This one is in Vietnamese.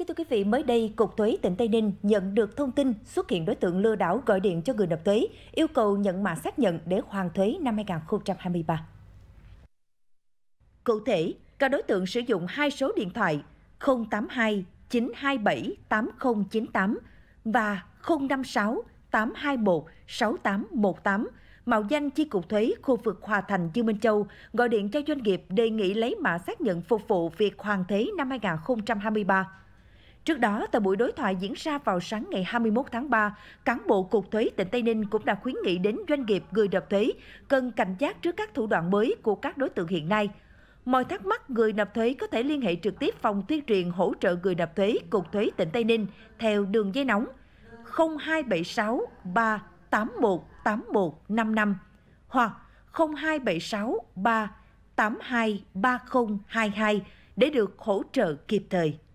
Kính thưa quý vị, mới đây, Cục Thuế tỉnh Tây Ninh nhận được thông tin xuất hiện đối tượng lừa đảo gọi điện cho người nộp thuế, yêu cầu nhận mã xác nhận để hoàn thuế năm 2023. Cụ thể, các đối tượng sử dụng hai số điện thoại 082 927 8098 và 056 821 6818 mạo danh chi cục thuế khu vực Hòa Thành Dương Minh Châu gọi điện cho doanh nghiệp đề nghị lấy mã xác nhận phục vụ việc hoàn thuế năm 2023. Trước đó, tại buổi đối thoại diễn ra vào sáng ngày 21 tháng 3, cán bộ Cục Thuế tỉnh Tây Ninh cũng đã khuyến nghị đến doanh nghiệp người nộp thuế cần cảnh giác trước các thủ đoạn mới của các đối tượng hiện nay. Mọi thắc mắc người nộp thuế có thể liên hệ trực tiếp phòng tuyên truyền hỗ trợ người nộp thuế Cục Thuế tỉnh Tây Ninh theo đường dây nóng 0276 381 8155 hoặc 0276 382 3022 để được hỗ trợ kịp thời.